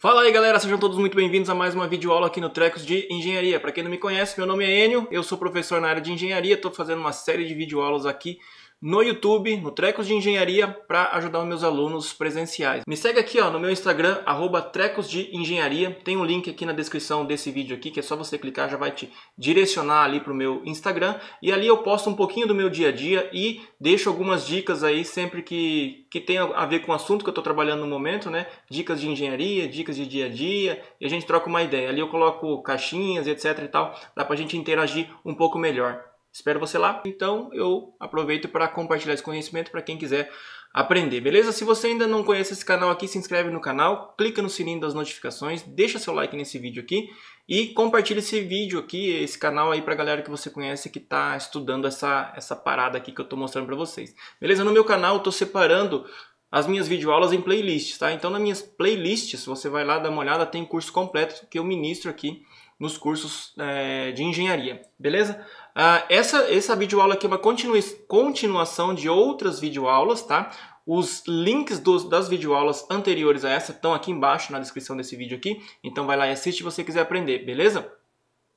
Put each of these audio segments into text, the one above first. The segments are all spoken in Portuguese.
Fala aí galera, sejam todos muito bem-vindos a mais uma videoaula aqui no Trecos de Engenharia. Para quem não me conhece, meu nome é Enio, eu sou professor na área de Engenharia, estou fazendo uma série de videoaulas aqui no YouTube, no Trecos de Engenharia, para ajudar os meus alunos presenciais. Me segue aqui ó, no meu Instagram, arroba Trecos de Engenharia. Tem um link aqui na descrição desse vídeo aqui, que é só você clicar, já vai te direcionar ali para o meu Instagram. E ali eu posto um pouquinho do meu dia a dia e deixo algumas dicas aí sempre que, que tem a ver com o assunto que eu estou trabalhando no momento, né? Dicas de engenharia, dicas de dia a dia, e a gente troca uma ideia. Ali eu coloco caixinhas, etc e tal, dá para a gente interagir um pouco melhor. Espero você lá. Então eu aproveito para compartilhar esse conhecimento para quem quiser aprender, beleza? Se você ainda não conhece esse canal aqui, se inscreve no canal, clica no sininho das notificações, deixa seu like nesse vídeo aqui e compartilha esse vídeo aqui, esse canal aí para galera que você conhece que está estudando essa, essa parada aqui que eu estou mostrando para vocês. Beleza? No meu canal eu estou separando as minhas videoaulas em playlists, tá? Então nas minhas playlists, você vai lá dar uma olhada, tem curso completo que eu ministro aqui nos cursos é, de engenharia, beleza? Uh, essa, essa videoaula aqui é uma continu, continuação de outras videoaulas, tá? Os links dos, das videoaulas anteriores a essa estão aqui embaixo na descrição desse vídeo aqui. Então vai lá e assiste se você quiser aprender, beleza?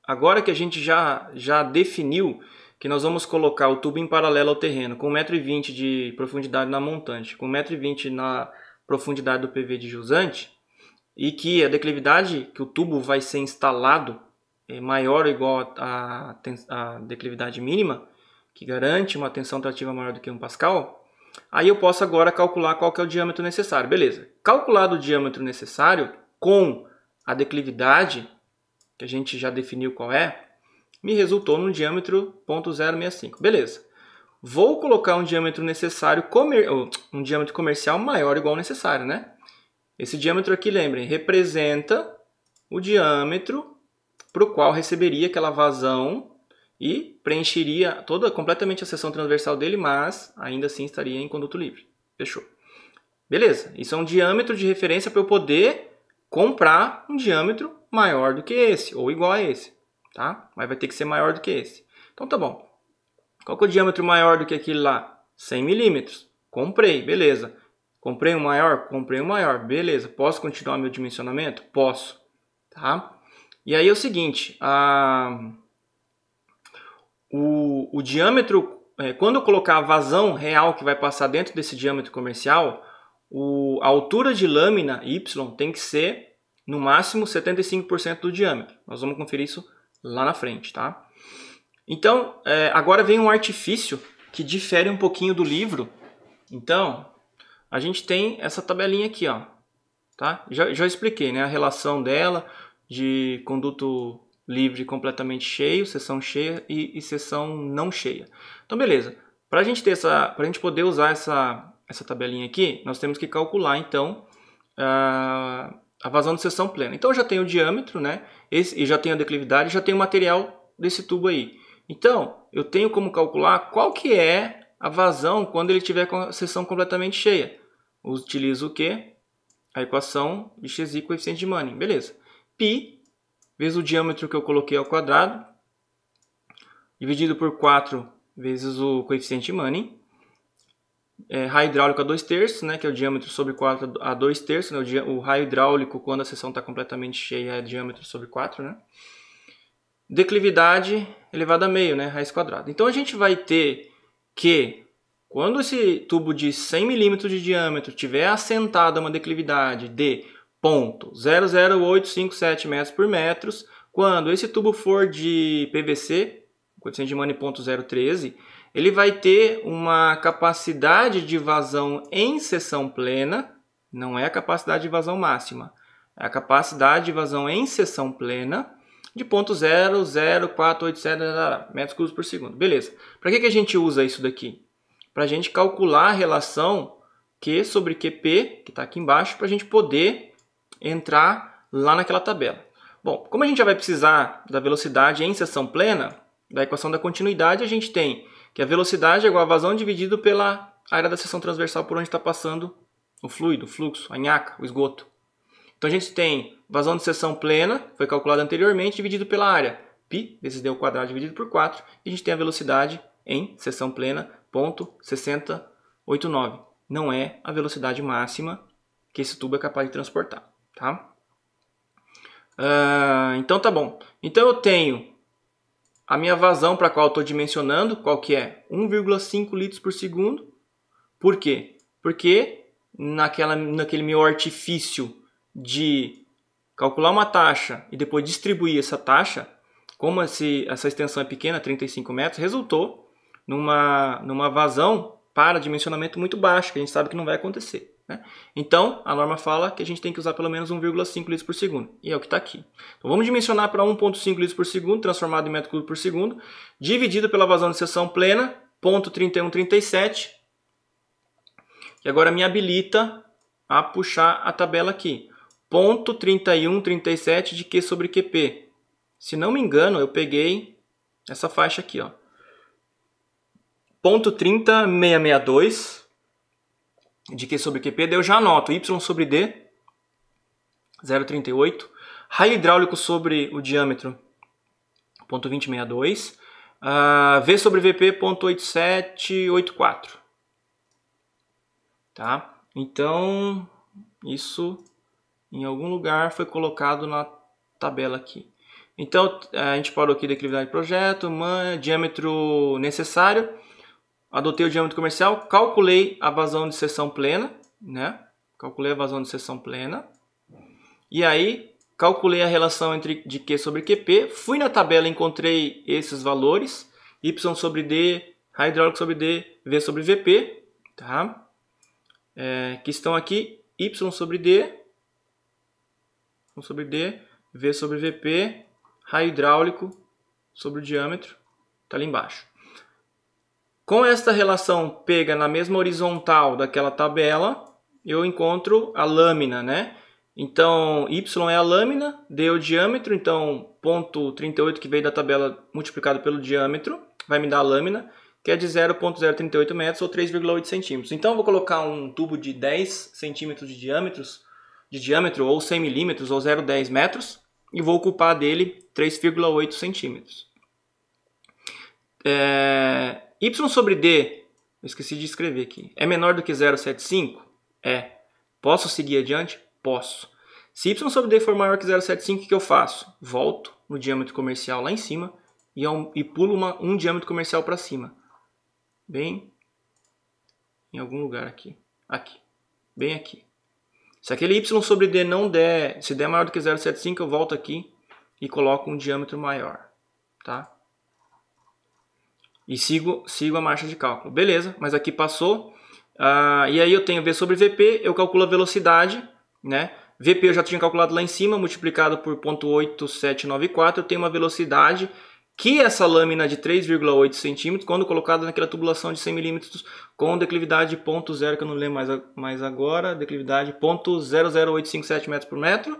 Agora que a gente já, já definiu que nós vamos colocar o tubo em paralelo ao terreno, com 1,20m de profundidade na montante, com 1,20m na profundidade do PV de jusante, e que a declividade que o tubo vai ser instalado é, maior ou igual à, declividade mínima, que garante uma tensão trativa maior do que 1 pascal, aí eu posso agora calcular qual que é o diâmetro necessário. Beleza. Calculado o diâmetro necessário com a declividade, que a gente já definiu qual é, me resultou num diâmetro 0.065. Beleza. Vou colocar um diâmetro necessário, comer, um diâmetro comercial maior ou igual ao necessário, né? Esse diâmetro aqui, lembrem, representa o diâmetro para o qual receberia aquela vazão e preencheria toda completamente a seção transversal dele, mas ainda assim estaria em conduto livre. Fechou. Beleza, isso é um diâmetro de referência para eu poder comprar um diâmetro maior do que esse, ou igual a esse, tá? Mas vai ter que ser maior do que esse. Então tá bom. Qual é o diâmetro maior do que aquele lá? 100 milímetros. Comprei, beleza. Comprei um maior? Comprei um maior, beleza. Posso continuar meu dimensionamento? Posso, tá? E aí é o seguinte, a, o, o diâmetro, é, quando eu colocar a vazão real que vai passar dentro desse diâmetro comercial, o, a altura de lâmina Y tem que ser no máximo 75% do diâmetro. Nós vamos conferir isso lá na frente, tá? Então, é, agora vem um artifício que difere um pouquinho do livro. Então, a gente tem essa tabelinha aqui, ó. Tá? Já, já expliquei né, a relação dela, de conduto livre completamente cheio, sessão cheia e, e não cheia. Então, beleza. Para a gente ter essa, para a gente poder usar essa essa tabelinha aqui, nós temos que calcular então a, vazão de sessão plena. Então, eu já tenho o diâmetro, né? Esse, e já tenho a declividade, já tenho o material desse tubo aí. Então, eu tenho como calcular qual que é a vazão quando ele tiver com a sessão completamente cheia. utilizo o quê? A equação de x e coeficiente de Manning. Beleza π vezes o diâmetro que eu coloquei ao quadrado, dividido por 4 vezes o coeficiente Manning. É, raio hidráulico a 2 terços, né, que é o diâmetro sobre 4 a 2 terços. Né, o, raio hidráulico, quando a seção está completamente cheia, é diâmetro sobre 4. Né? Declividade elevada a meio, né, raiz quadrada. Então a gente vai ter que, quando esse tubo de 100 milímetros de diâmetro tiver assentado a uma declividade de 0,0857 metros por metros. Quando esse tubo for de PVC, coeficiente de Mani ele vai ter uma capacidade de vazão em seção plena, não é a capacidade de vazão máxima, é a capacidade de vazão em seção plena de 00487 metros cúbicos por segundo. Beleza. Para que, que a gente usa isso daqui? Para a gente calcular a relação Q sobre QP, que está aqui embaixo, para a gente poder entrar lá naquela tabela. Bom, como a gente já vai precisar da velocidade em seção plena, da equação da continuidade, a gente tem que a velocidade é igual a vazão dividido pela área da seção transversal por onde está passando o fluido, o fluxo, a nhaca, o esgoto. Então a gente tem vazão de seção plena, foi calculado anteriormente, dividido pela área, π vezes d ao quadrado dividido por 4, e a gente tem a velocidade em seção plena, ponto 6089. Não é a velocidade máxima que esse tubo é capaz de transportar tá? Uh, então tá bom. Então eu tenho a minha vazão para qual eu estou dimensionando, qual que é? 1,5 litros por segundo. Por quê? Porque naquela, naquele meu artifício de calcular uma taxa e depois distribuir essa taxa, como esse, essa extensão é pequena, 35 metros, resultou numa, numa vazão para dimensionamento muito baixo, que a gente sabe que não vai acontecer. Né? Então, a norma fala que a gente tem que usar pelo menos 1,5 litros por segundo, e é o que está aqui. Então, vamos dimensionar para 1,5 litros por segundo, transformado em metro cúbico por segundo, dividido pela vazão de seção plena, 0,3137, e agora me habilita a puxar a tabela aqui. 0,3137 de Q sobre QP. Se não me engano, eu peguei essa faixa aqui, ó. 0,30662 de Q sobre QP, daí eu já anoto Y sobre D, 0,38. Raio hidráulico sobre o diâmetro, 0,2062. Uh, ah, v sobre VP, 0,8784. Tá? Então, isso em algum lugar foi colocado na tabela aqui. Então, a gente parou aqui da equilíbrio de projeto, man, diâmetro necessário adotei o diâmetro comercial, calculei a vazão de seção plena, né? Calculei a vazão de seção plena. E aí, calculei a relação entre de Q sobre QP, fui na tabela e encontrei esses valores, Y sobre D, raio hidráulico sobre D, V sobre VP, tá? É, que estão aqui, Y sobre D, sobre D, V sobre VP, raio hidráulico sobre o diâmetro, tá ali embaixo. Com esta relação pega na mesma horizontal daquela tabela, eu encontro a lâmina, né? Então, y é a lâmina, d é o diâmetro, então, ponto 38 que veio da tabela multiplicado pelo diâmetro, vai me dar a lâmina, que é de 0.038 metros ou 3,8 centímetros. Então, vou colocar um tubo de 10 centímetros de diâmetro, de diâmetro ou 100 milímetros ou 0,10 metros, e vou ocupar dele 3,8 centímetros. É, y sobre d, eu esqueci de escrever aqui, é menor do que 0,75? É. Posso seguir adiante? Posso. Se y sobre d for maior que 0,75, o que eu faço? Volto no diâmetro comercial lá em cima e, é um, e pulo uma, um diâmetro comercial para cima. Bem em algum lugar aqui. Aqui. Bem aqui. Se aquele y sobre d não der, se der maior do que 0,75, eu volto aqui e coloco um diâmetro maior. Tá? e sigo, sigo a marcha de cálculo. Beleza, mas aqui passou. Ah, e aí eu tenho V sobre VP, eu calculo a velocidade, né? VP eu já tinha calculado lá em cima, multiplicado por 0.8794, eu tenho uma velocidade que essa lâmina de 3,8 centímetros, quando colocada naquela tubulação de 100 milímetros com declividade de 0.0, que eu não lembro mais, mais agora, declividade 0.00857 metros por metro,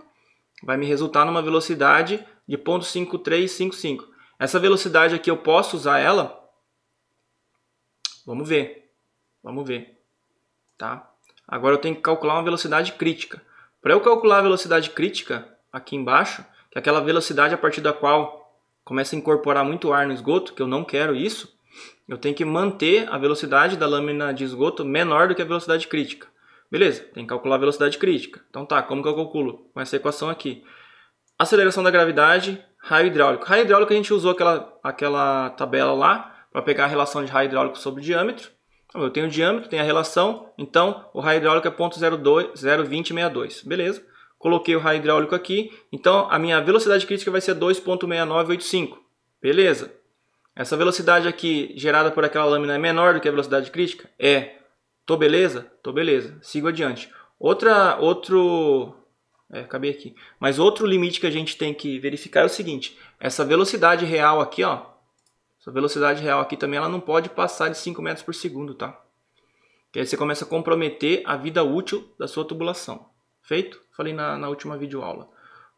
vai me resultar numa velocidade de 0.5355. Essa velocidade aqui eu posso usar ela Vamos ver. Vamos ver. Tá? Agora eu tenho que calcular uma velocidade crítica. Para eu calcular a velocidade crítica, aqui embaixo, que é aquela velocidade a partir da qual começa a incorporar muito ar no esgoto, que eu não quero isso, eu tenho que manter a velocidade da lâmina de esgoto menor do que a velocidade crítica. Beleza, tem que calcular a velocidade crítica. Então tá, como que eu calculo? Com essa equação aqui. Aceleração da gravidade, raio hidráulico. Raio hidráulico a gente usou aquela, aquela tabela lá, para pegar a relação de raio hidráulico sobre o diâmetro. Então, eu tenho o diâmetro, tenho a relação, então o raio hidráulico é 0,2062, beleza? Coloquei o raio hidráulico aqui, então a minha velocidade crítica vai ser 2,6985, beleza? Essa velocidade aqui gerada por aquela lâmina é menor do que a velocidade crítica? É. Tô beleza? Tô beleza. Sigo adiante. Outra, outro, é, acabei aqui. Mas outro limite que a gente tem que verificar é o seguinte: essa velocidade real aqui, ó, sua velocidade real aqui também ela não pode passar de 5 metros por segundo, tá? Que aí você começa a comprometer a vida útil da sua tubulação. Feito? Falei na, na última videoaula.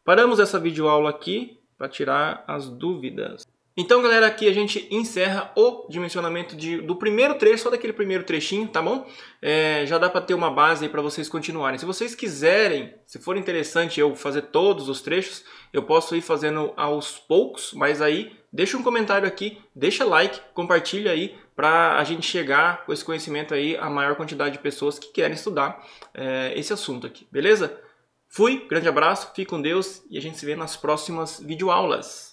Paramos essa videoaula aqui para tirar as dúvidas. Então, galera, aqui a gente encerra o dimensionamento de, do primeiro trecho, só daquele primeiro trechinho, tá bom? É, já dá para ter uma base aí para vocês continuarem. Se vocês quiserem, se for interessante eu fazer todos os trechos, eu posso ir fazendo aos poucos, mas aí deixa um comentário aqui, deixa like, compartilha aí para a gente chegar com esse conhecimento aí a maior quantidade de pessoas que querem estudar é, esse assunto aqui, beleza? Fui, grande abraço, fique com Deus e a gente se vê nas próximas videoaulas.